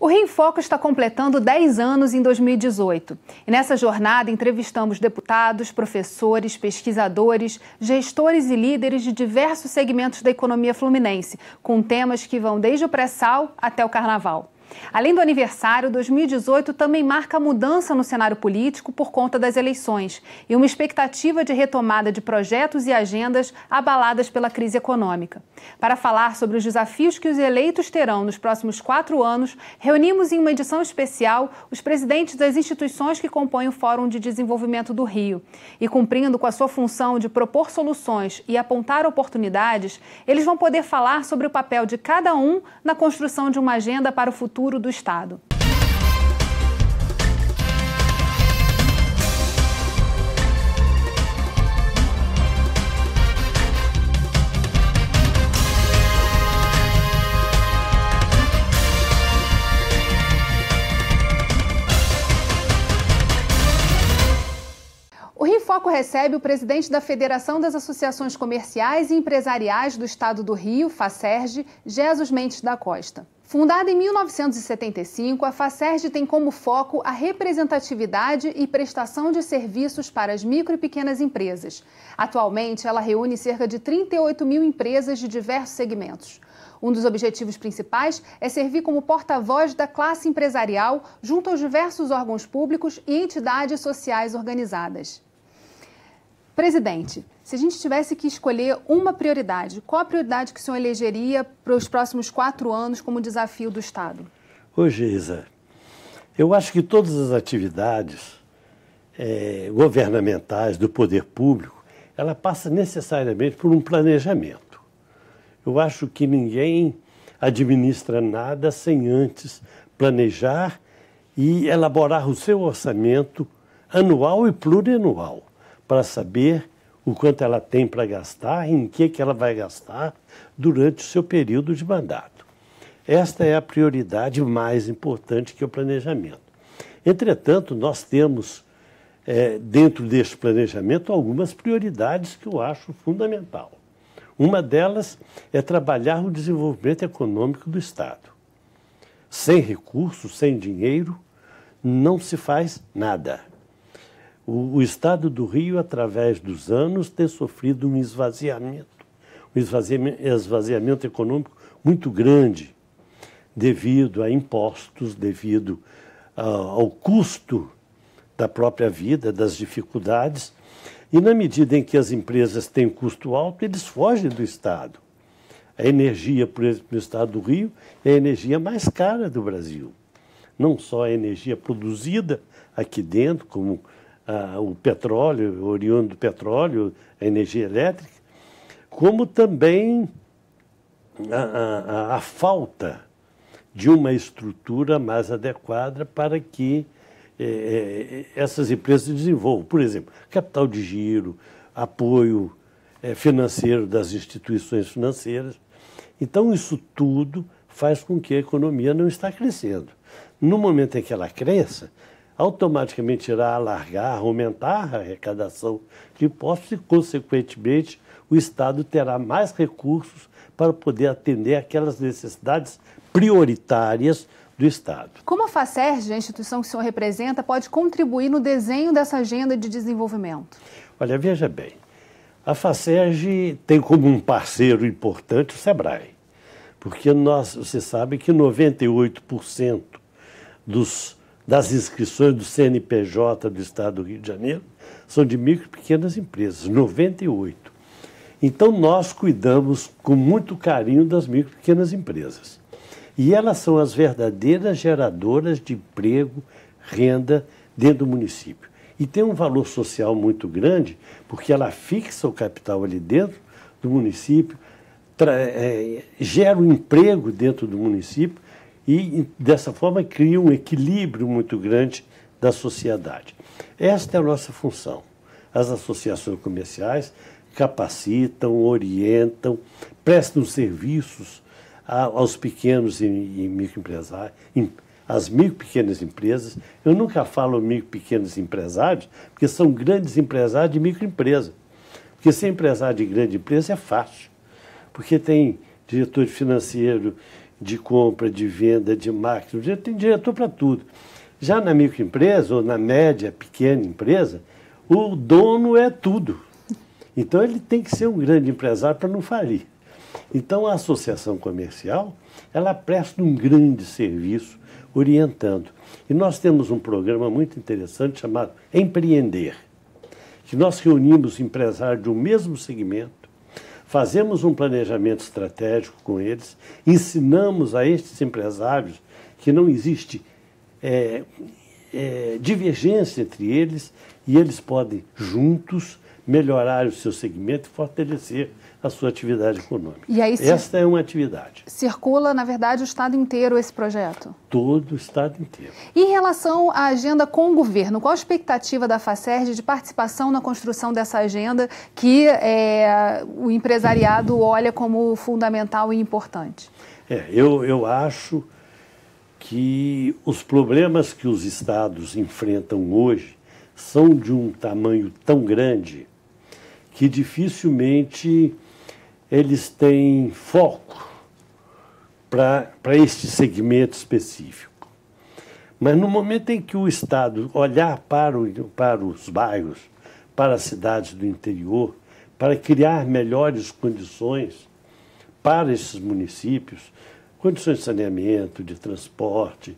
O Reenfoco está completando 10 anos em 2018. E nessa jornada entrevistamos deputados, professores, pesquisadores, gestores e líderes de diversos segmentos da economia fluminense, com temas que vão desde o pré-sal até o carnaval. Além do aniversário, 2018 também marca mudança no cenário político por conta das eleições e uma expectativa de retomada de projetos e agendas abaladas pela crise econômica. Para falar sobre os desafios que os eleitos terão nos próximos quatro anos, reunimos em uma edição especial os presidentes das instituições que compõem o Fórum de Desenvolvimento do Rio. E cumprindo com a sua função de propor soluções e apontar oportunidades, eles vão poder falar sobre o papel de cada um na construção de uma agenda para o futuro futuro do Estado. Foco recebe o presidente da Federação das Associações Comerciais e Empresariais do Estado do Rio, Facerge Jesus Mendes da Costa. Fundada em 1975, a FACERJ tem como foco a representatividade e prestação de serviços para as micro e pequenas empresas. Atualmente, ela reúne cerca de 38 mil empresas de diversos segmentos. Um dos objetivos principais é servir como porta-voz da classe empresarial junto aos diversos órgãos públicos e entidades sociais organizadas. Presidente, se a gente tivesse que escolher uma prioridade, qual a prioridade que o senhor elegeria para os próximos quatro anos como desafio do Estado? Ô, Geisa, eu acho que todas as atividades é, governamentais do poder público, ela passa necessariamente por um planejamento. Eu acho que ninguém administra nada sem antes planejar e elaborar o seu orçamento anual e plurianual para saber o quanto ela tem para gastar, em que, que ela vai gastar durante o seu período de mandato. Esta é a prioridade mais importante que o planejamento. Entretanto, nós temos é, dentro deste planejamento algumas prioridades que eu acho fundamental. Uma delas é trabalhar o desenvolvimento econômico do Estado. Sem recursos, sem dinheiro, não se faz nada o, o estado do Rio, através dos anos, ter sofrido um esvaziamento, um esvaziamento, esvaziamento econômico muito grande, devido a impostos, devido ah, ao custo da própria vida, das dificuldades. E na medida em que as empresas têm um custo alto, eles fogem do Estado. A energia, por exemplo, no estado do Rio, é a energia mais cara do Brasil. Não só a energia produzida aqui dentro, como o petróleo, oriundo do petróleo, a energia elétrica, como também a, a, a falta de uma estrutura mais adequada para que eh, essas empresas desenvolvam. Por exemplo, capital de giro, apoio eh, financeiro das instituições financeiras. Então, isso tudo faz com que a economia não está crescendo. No momento em que ela cresça, automaticamente irá alargar, aumentar a arrecadação de impostos e, consequentemente, o Estado terá mais recursos para poder atender aquelas necessidades prioritárias do Estado. Como a FACERJ, a instituição que o senhor representa, pode contribuir no desenho dessa agenda de desenvolvimento? Olha, veja bem, a FACERJ tem como um parceiro importante o SEBRAE, porque nós, você sabe que 98% dos das inscrições do CNPJ do Estado do Rio de Janeiro são de micro e pequenas empresas, 98. Então nós cuidamos com muito carinho das micro e pequenas empresas. E elas são as verdadeiras geradoras de emprego, renda dentro do município. E tem um valor social muito grande, porque ela fixa o capital ali dentro do município, é, gera o um emprego dentro do município e dessa forma cria um equilíbrio muito grande da sociedade. Esta é a nossa função. As associações comerciais capacitam, orientam, prestam serviços aos pequenos e, microempresários, às micro pequenas empresas. Eu nunca falo micro pequenos empresários, porque são grandes empresários de microempresa. Porque ser empresário de grande empresa é fácil, porque tem diretor financeiro de compra, de venda, de marketing, tem diretor para tudo. Já na microempresa ou na média, pequena empresa, o dono é tudo. Então ele tem que ser um grande empresário para não falir. Então a associação comercial, ela presta um grande serviço orientando. E nós temos um programa muito interessante chamado Empreender, que nós reunimos empresários do mesmo segmento, fazemos um planejamento estratégico com eles, ensinamos a estes empresários que não existe é, é, divergência entre eles e eles podem juntos melhorar o seu segmento e fortalecer a sua atividade econômica. E aí, Esta é uma atividade. Circula, na verdade, o Estado inteiro esse projeto? Todo o Estado inteiro. E em relação à agenda com o governo, qual a expectativa da FACERJ de participação na construção dessa agenda que é, o empresariado olha como fundamental e importante? É, eu, eu acho que os problemas que os estados enfrentam hoje são de um tamanho tão grande que dificilmente eles têm foco para este segmento específico. Mas no momento em que o Estado olhar para, o, para os bairros, para as cidades do interior, para criar melhores condições para esses municípios, condições de saneamento, de transporte,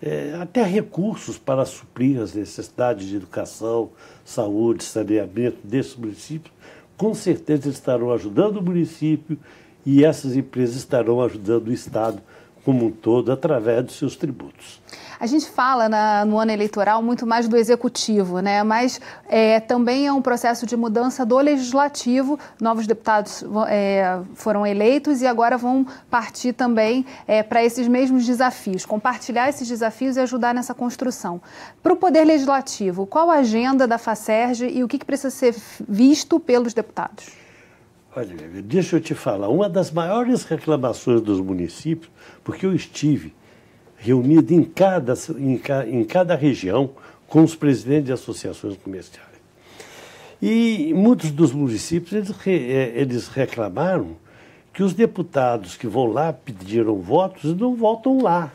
é, até recursos para suprir as necessidades de educação, saúde, saneamento desses municípios, com certeza estarão ajudando o município e essas empresas estarão ajudando o Estado como um todo através dos seus tributos. A gente fala na, no ano eleitoral muito mais do executivo, né? mas é, também é um processo de mudança do legislativo. Novos deputados é, foram eleitos e agora vão partir também é, para esses mesmos desafios, compartilhar esses desafios e ajudar nessa construção. Para o Poder Legislativo, qual a agenda da FACERJ e o que, que precisa ser visto pelos deputados? Olha, deixa eu te falar, uma das maiores reclamações dos municípios, porque eu estive reunido em cada, em, ca, em cada região com os presidentes de associações comerciais. E muitos dos municípios, eles, é, eles reclamaram que os deputados que vão lá pediram votos não voltam lá.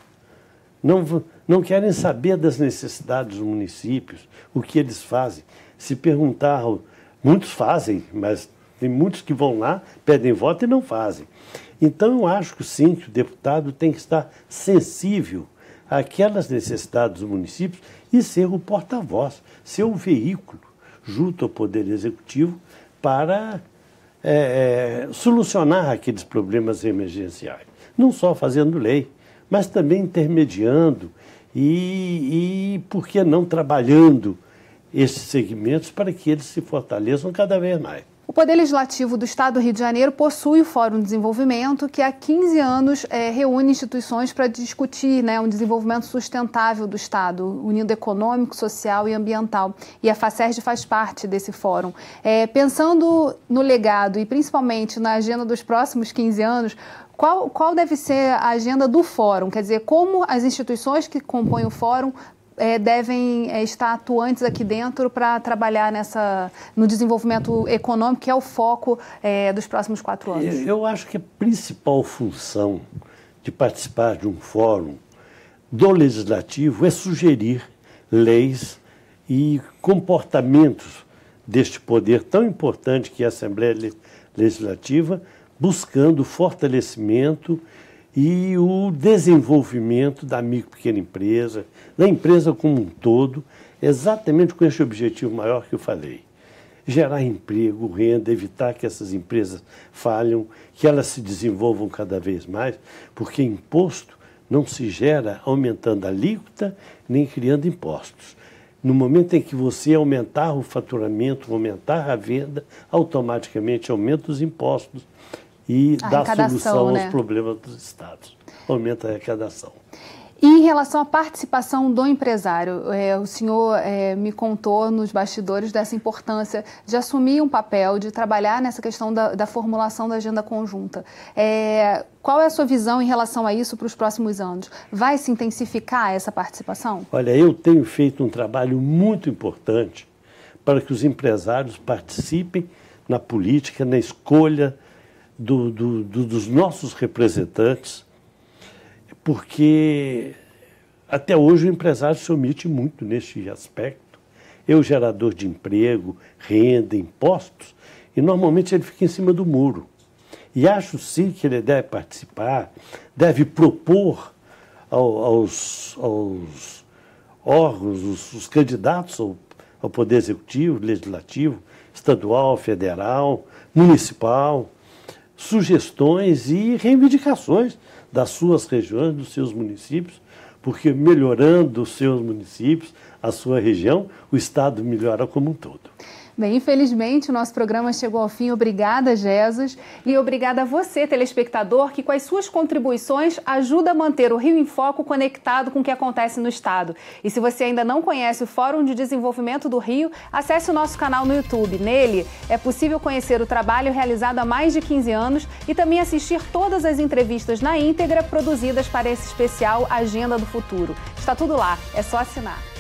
Não, não querem saber das necessidades dos municípios, o que eles fazem. Se perguntar, muitos fazem, mas tem muitos que vão lá, pedem voto e não fazem. Então, eu acho que sim, que o deputado tem que estar sensível àquelas necessidades dos municípios e ser o porta-voz, ser o veículo junto ao Poder Executivo para é, é, solucionar aqueles problemas emergenciais. Não só fazendo lei, mas também intermediando e, e por que não trabalhando esses segmentos para que eles se fortaleçam cada vez mais. O Poder Legislativo do Estado do Rio de Janeiro possui o Fórum de Desenvolvimento, que há 15 anos é, reúne instituições para discutir né, um desenvolvimento sustentável do Estado, unindo econômico, social e ambiental. E a FACERJ faz parte desse fórum. É, pensando no legado e principalmente na agenda dos próximos 15 anos, qual, qual deve ser a agenda do fórum? Quer dizer, como as instituições que compõem o fórum é, devem é, estar atuantes aqui dentro para trabalhar nessa, no desenvolvimento econômico, que é o foco é, dos próximos quatro anos? Eu acho que a principal função de participar de um fórum do legislativo é sugerir leis e comportamentos deste poder tão importante que é a Assembleia Legislativa, buscando fortalecimento e o desenvolvimento da micro e pequena empresa, da empresa como um todo, exatamente com esse objetivo maior que eu falei. Gerar emprego, renda, evitar que essas empresas falham, que elas se desenvolvam cada vez mais, porque imposto não se gera aumentando a alíquota nem criando impostos. No momento em que você aumentar o faturamento, aumentar a venda, automaticamente aumenta os impostos, e dá solução né? aos problemas dos estados. Aumenta a arrecadação. E em relação à participação do empresário, é, o senhor é, me contou nos bastidores dessa importância de assumir um papel, de trabalhar nessa questão da, da formulação da agenda conjunta. É, qual é a sua visão em relação a isso para os próximos anos? Vai se intensificar essa participação? Olha, eu tenho feito um trabalho muito importante para que os empresários participem na política, na escolha do, do, do, dos nossos representantes, porque até hoje o empresário se omite muito neste aspecto. É o gerador de emprego, renda, impostos, e normalmente ele fica em cima do muro. E acho sim que ele deve participar, deve propor ao, aos, aos, órgãos, os, os candidatos ao, ao Poder Executivo, Legislativo, Estadual, Federal, Municipal, sugestões e reivindicações das suas regiões, dos seus municípios, porque melhorando os seus municípios, a sua região, o Estado melhora como um todo. Bem, infelizmente o nosso programa chegou ao fim. Obrigada, Jesus. E obrigada a você, telespectador, que com as suas contribuições ajuda a manter o Rio em Foco conectado com o que acontece no Estado. E se você ainda não conhece o Fórum de Desenvolvimento do Rio, acesse o nosso canal no YouTube. Nele é possível conhecer o trabalho realizado há mais de 15 anos e também assistir todas as entrevistas na íntegra produzidas para esse especial Agenda do Futuro. Está tudo lá, é só assinar.